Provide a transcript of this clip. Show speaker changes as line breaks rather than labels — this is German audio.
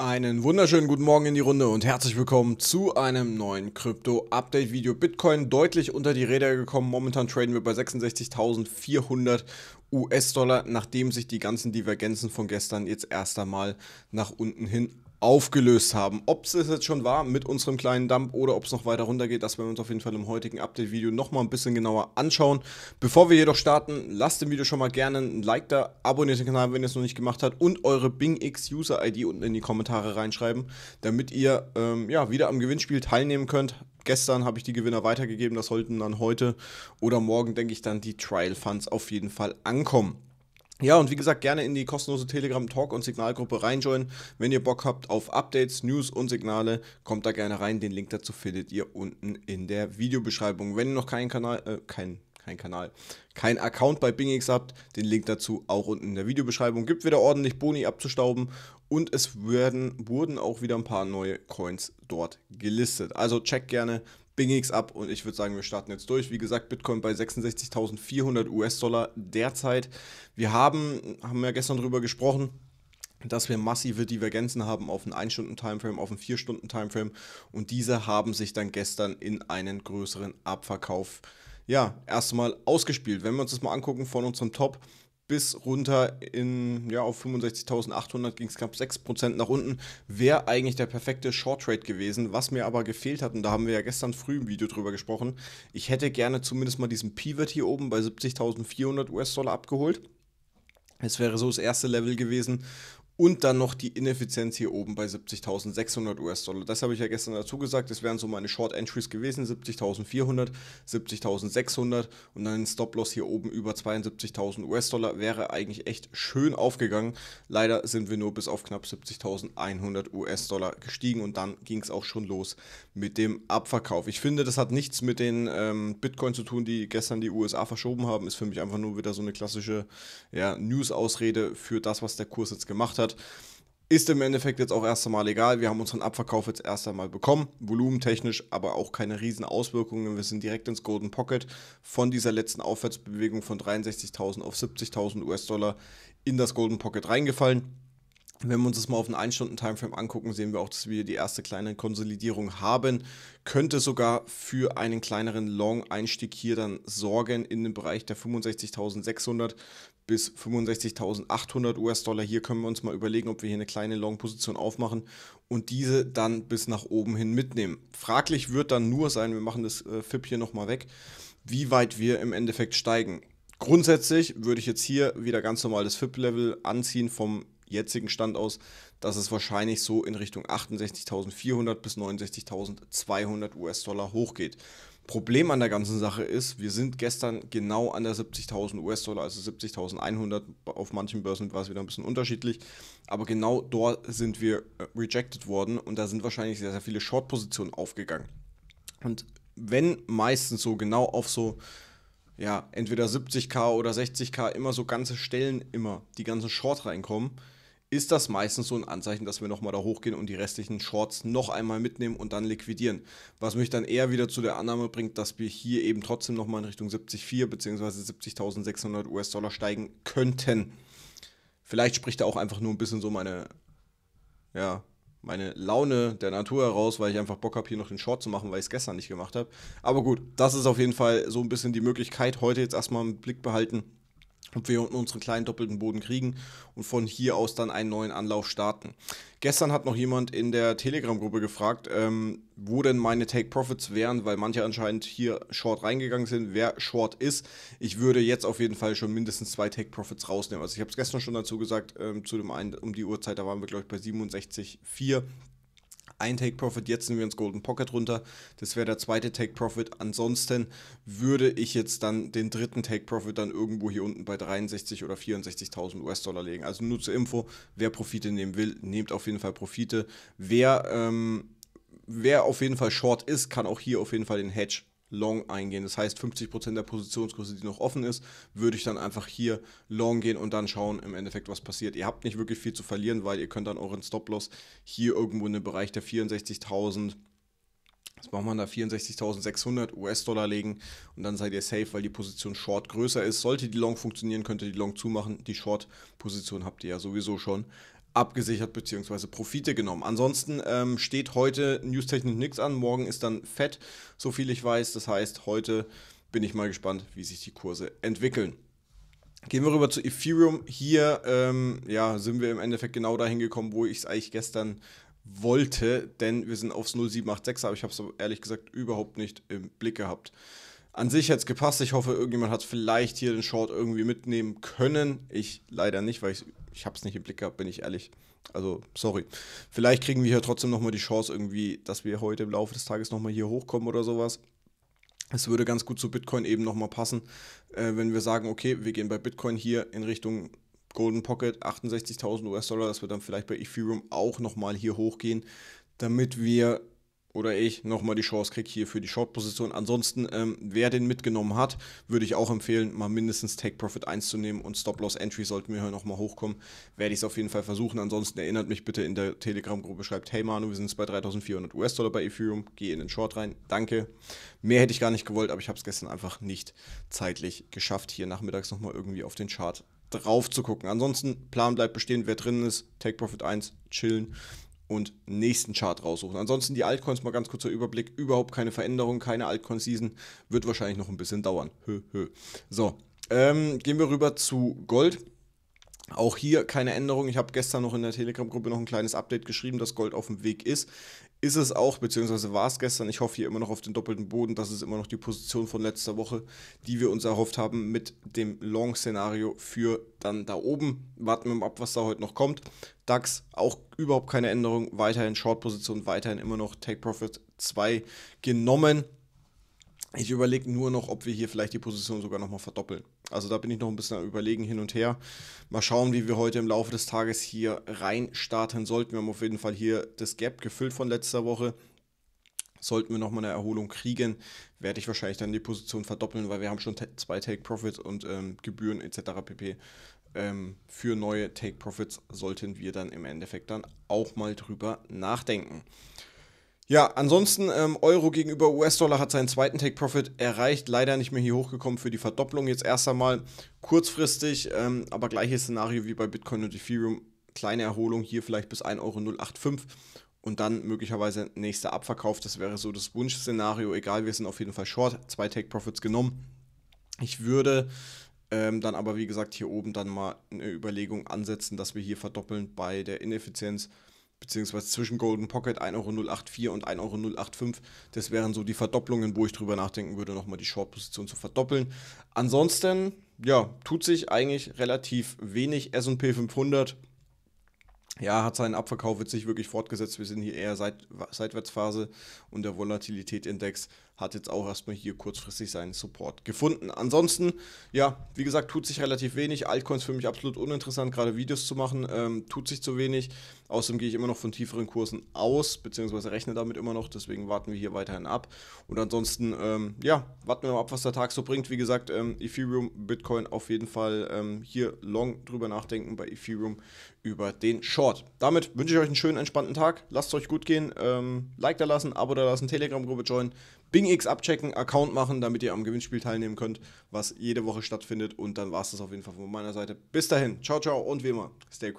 Einen wunderschönen guten Morgen in die Runde und herzlich willkommen zu einem neuen Krypto-Update-Video. Bitcoin deutlich unter die Räder gekommen. Momentan traden wir bei 66.400 US-Dollar, nachdem sich die ganzen Divergenzen von gestern jetzt erst einmal nach unten hin aufgelöst haben. Ob es jetzt schon war mit unserem kleinen Dump oder ob es noch weiter runter geht, das werden wir uns auf jeden Fall im heutigen Update-Video nochmal ein bisschen genauer anschauen. Bevor wir jedoch starten, lasst dem Video schon mal gerne ein Like da, abonniert den Kanal, wenn ihr es noch nicht gemacht habt und eure Bing X User-ID unten in die Kommentare reinschreiben, damit ihr ähm, ja, wieder am Gewinnspiel teilnehmen könnt. Gestern habe ich die Gewinner weitergegeben, das sollten dann heute oder morgen, denke ich, dann die Trial Funds auf jeden Fall ankommen. Ja, und wie gesagt, gerne in die kostenlose Telegram-Talk- und Signalgruppe reinjoinen. Wenn ihr Bock habt auf Updates, News und Signale, kommt da gerne rein. Den Link dazu findet ihr unten in der Videobeschreibung. Wenn ihr noch keinen Kanal, äh, kein, kein Kanal, kein Account bei BingX habt, den Link dazu auch unten in der Videobeschreibung. Gibt wieder ordentlich Boni abzustauben und es werden, wurden auch wieder ein paar neue Coins dort gelistet. Also checkt gerne BingX ab und ich würde sagen, wir starten jetzt durch. Wie gesagt, Bitcoin bei 66.400 US-Dollar derzeit. Wir haben, haben ja gestern darüber gesprochen, dass wir massive Divergenzen haben auf einen 1-Stunden-Timeframe, auf einen 4-Stunden-Timeframe und diese haben sich dann gestern in einen größeren Abverkauf, ja, erstmal ausgespielt. Wenn wir uns das mal angucken von unserem Top, bis runter in, ja, auf 65.800 ging es knapp 6% nach unten. Wäre eigentlich der perfekte Short Trade gewesen. Was mir aber gefehlt hat, und da haben wir ja gestern früh im Video drüber gesprochen, ich hätte gerne zumindest mal diesen Pivot hier oben bei 70.400 US-Dollar abgeholt. Es wäre so das erste Level gewesen und dann noch die Ineffizienz hier oben bei 70.600 US-Dollar. Das habe ich ja gestern dazu gesagt. Das wären so meine Short Entries gewesen: 70.400, 70.600 und dann ein Stop-Loss hier oben über 72.000 US-Dollar. Wäre eigentlich echt schön aufgegangen. Leider sind wir nur bis auf knapp 70.100 US-Dollar gestiegen und dann ging es auch schon los mit dem Abverkauf. Ich finde, das hat nichts mit den ähm, Bitcoin zu tun, die gestern die USA verschoben haben. Ist für mich einfach nur wieder so eine klassische ja, News-Ausrede für das, was der Kurs jetzt gemacht hat hat. Ist im Endeffekt jetzt auch erst einmal egal. Wir haben unseren Abverkauf jetzt erst einmal bekommen. Volumentechnisch, aber auch keine riesen Auswirkungen. Wir sind direkt ins Golden Pocket von dieser letzten Aufwärtsbewegung von 63.000 auf 70.000 US-Dollar in das Golden Pocket reingefallen. Wenn wir uns das mal auf einen 1-Stunden-Timeframe angucken, sehen wir auch, dass wir die erste kleine Konsolidierung haben. Könnte sogar für einen kleineren Long-Einstieg hier dann sorgen in den Bereich der 65.600 bis 65.800 US-Dollar. Hier können wir uns mal überlegen, ob wir hier eine kleine Long-Position aufmachen und diese dann bis nach oben hin mitnehmen. Fraglich wird dann nur sein, wir machen das äh, FIP hier nochmal weg, wie weit wir im Endeffekt steigen. Grundsätzlich würde ich jetzt hier wieder ganz normal das FIP-Level anziehen vom jetzigen Stand aus, dass es wahrscheinlich so in Richtung 68.400 bis 69.200 US-Dollar hochgeht. Problem an der ganzen Sache ist, wir sind gestern genau an der 70.000 US-Dollar, also 70.100. Auf manchen Börsen war es wieder ein bisschen unterschiedlich, aber genau dort sind wir äh, rejected worden und da sind wahrscheinlich sehr, sehr viele Short-Positionen aufgegangen. Und wenn meistens so genau auf so ja, entweder 70k oder 60k immer so ganze Stellen immer die ganzen Short reinkommen, ist das meistens so ein Anzeichen, dass wir nochmal da hochgehen und die restlichen Shorts noch einmal mitnehmen und dann liquidieren. Was mich dann eher wieder zu der Annahme bringt, dass wir hier eben trotzdem nochmal in Richtung 74 bzw. 70.600 US-Dollar steigen könnten. Vielleicht spricht da auch einfach nur ein bisschen so meine, ja, meine Laune der Natur heraus, weil ich einfach Bock habe, hier noch den Short zu machen, weil ich es gestern nicht gemacht habe. Aber gut, das ist auf jeden Fall so ein bisschen die Möglichkeit. Heute jetzt erstmal im Blick behalten ob wir unten unseren kleinen doppelten Boden kriegen und von hier aus dann einen neuen Anlauf starten. Gestern hat noch jemand in der Telegram-Gruppe gefragt, ähm, wo denn meine Take-Profits wären, weil manche anscheinend hier short reingegangen sind, wer short ist. Ich würde jetzt auf jeden Fall schon mindestens zwei Take-Profits rausnehmen. Also ich habe es gestern schon dazu gesagt, ähm, zu dem einen um die Uhrzeit, da waren wir glaube ich bei 67,4 ein Take Profit, jetzt sind wir ins Golden Pocket runter. Das wäre der zweite Take Profit. Ansonsten würde ich jetzt dann den dritten Take Profit dann irgendwo hier unten bei 63 oder 64.000 US-Dollar legen. Also nur zur Info, wer Profite nehmen will, nehmt auf jeden Fall Profite. Wer, ähm, wer auf jeden Fall Short ist, kann auch hier auf jeden Fall den Hedge Long eingehen. Das heißt, 50% der Positionsgröße, die noch offen ist, würde ich dann einfach hier Long gehen und dann schauen im Endeffekt, was passiert. Ihr habt nicht wirklich viel zu verlieren, weil ihr könnt dann euren Stop-Loss hier irgendwo in den Bereich der 64.000 was braucht man da? 64.600 US-Dollar legen und dann seid ihr safe, weil die Position Short größer ist. Sollte die Long funktionieren, könnt ihr die Long zumachen. Die Short-Position habt ihr ja sowieso schon abgesichert bzw. Profite genommen. Ansonsten ähm, steht heute newstechnisch nichts an, morgen ist dann Fett, so viel ich weiß. Das heißt, heute bin ich mal gespannt, wie sich die Kurse entwickeln. Gehen wir rüber zu Ethereum. Hier ähm, ja, sind wir im Endeffekt genau dahin gekommen, wo ich es eigentlich gestern wollte, denn wir sind aufs 0786, aber ich habe es ehrlich gesagt überhaupt nicht im Blick gehabt. An sich hätte es gepasst. Ich hoffe, irgendjemand hat vielleicht hier den Short irgendwie mitnehmen können. Ich leider nicht, weil ich, ich habe es nicht im Blick gehabt, bin ich ehrlich. Also, sorry. Vielleicht kriegen wir hier trotzdem nochmal die Chance irgendwie, dass wir heute im Laufe des Tages nochmal hier hochkommen oder sowas. Es würde ganz gut zu Bitcoin eben nochmal passen, äh, wenn wir sagen, okay, wir gehen bei Bitcoin hier in Richtung Golden Pocket 68.000 US-Dollar, dass wir dann vielleicht bei Ethereum auch nochmal hier hochgehen, damit wir oder ich nochmal die Chance kriege hier für die Short-Position. Ansonsten, ähm, wer den mitgenommen hat, würde ich auch empfehlen, mal mindestens Take Profit 1 zu nehmen und Stop-Loss-Entry sollten wir hier nochmal hochkommen. Werde ich es auf jeden Fall versuchen. Ansonsten erinnert mich bitte in der Telegram-Gruppe, schreibt, hey Manu, wir sind jetzt bei 3400 US-Dollar bei Ethereum, geh in den Short rein, danke. Mehr hätte ich gar nicht gewollt, aber ich habe es gestern einfach nicht zeitlich geschafft, hier nachmittags nochmal irgendwie auf den Chart drauf zu gucken. Ansonsten, Plan bleibt bestehen, wer drin ist, Take Profit 1, chillen und nächsten Chart raussuchen. Ansonsten die Altcoins mal ganz kurzer Überblick. Überhaupt keine Veränderung, keine Altcoin-Season. Wird wahrscheinlich noch ein bisschen dauern. Hö, hö. So, ähm, gehen wir rüber zu Gold. Auch hier keine Änderung. Ich habe gestern noch in der Telegram-Gruppe noch ein kleines Update geschrieben, dass Gold auf dem Weg ist. Ist es auch, beziehungsweise war es gestern. Ich hoffe hier immer noch auf den doppelten Boden. Das ist immer noch die Position von letzter Woche, die wir uns erhofft haben mit dem Long-Szenario für dann da oben. Warten wir mal ab, was da heute noch kommt. DAX auch überhaupt keine Änderung. Weiterhin Short-Position, weiterhin immer noch Take Profit 2 genommen. Ich überlege nur noch, ob wir hier vielleicht die Position sogar nochmal verdoppeln. Also da bin ich noch ein bisschen am überlegen hin und her. Mal schauen, wie wir heute im Laufe des Tages hier rein starten sollten. Wir haben auf jeden Fall hier das Gap gefüllt von letzter Woche. Sollten wir nochmal eine Erholung kriegen, werde ich wahrscheinlich dann die Position verdoppeln, weil wir haben schon zwei Take Profits und ähm, Gebühren etc. pp. Ähm, für neue Take Profits sollten wir dann im Endeffekt dann auch mal drüber nachdenken. Ja, ansonsten ähm, Euro gegenüber US-Dollar hat seinen zweiten Take-Profit erreicht, leider nicht mehr hier hochgekommen für die Verdopplung jetzt erst einmal kurzfristig, ähm, aber gleiches Szenario wie bei Bitcoin und Ethereum, kleine Erholung hier vielleicht bis 1,085 Euro und dann möglicherweise nächster Abverkauf, das wäre so das Wunschszenario, egal, wir sind auf jeden Fall short, zwei Take-Profits genommen. Ich würde ähm, dann aber, wie gesagt, hier oben dann mal eine Überlegung ansetzen, dass wir hier verdoppeln bei der Ineffizienz beziehungsweise zwischen Golden Pocket 1,084 und 1,085 Das wären so die Verdopplungen, wo ich drüber nachdenken würde, nochmal die Short-Position zu verdoppeln. Ansonsten, ja, tut sich eigentlich relativ wenig. S&P 500, ja, hat seinen Abverkauf jetzt nicht wirklich fortgesetzt. Wir sind hier eher seit, Seitwärtsphase und der Volatilitätsindex hat jetzt auch erstmal hier kurzfristig seinen Support gefunden. Ansonsten, ja, wie gesagt, tut sich relativ wenig. Altcoins für mich absolut uninteressant, gerade Videos zu machen, ähm, tut sich zu wenig. Außerdem gehe ich immer noch von tieferen Kursen aus, beziehungsweise rechne damit immer noch, deswegen warten wir hier weiterhin ab. Und ansonsten, ähm, ja, warten wir mal ab, was der Tag so bringt. Wie gesagt, ähm, Ethereum, Bitcoin auf jeden Fall ähm, hier long drüber nachdenken, bei Ethereum über den Short. Damit wünsche ich euch einen schönen, entspannten Tag. Lasst es euch gut gehen. Ähm, like da lassen, Abo da lassen, Telegram-Gruppe joinen. BingX abchecken, Account machen, damit ihr am Gewinnspiel teilnehmen könnt, was jede Woche stattfindet. Und dann war es das auf jeden Fall von meiner Seite. Bis dahin, ciao, ciao und wie immer, stay crazy.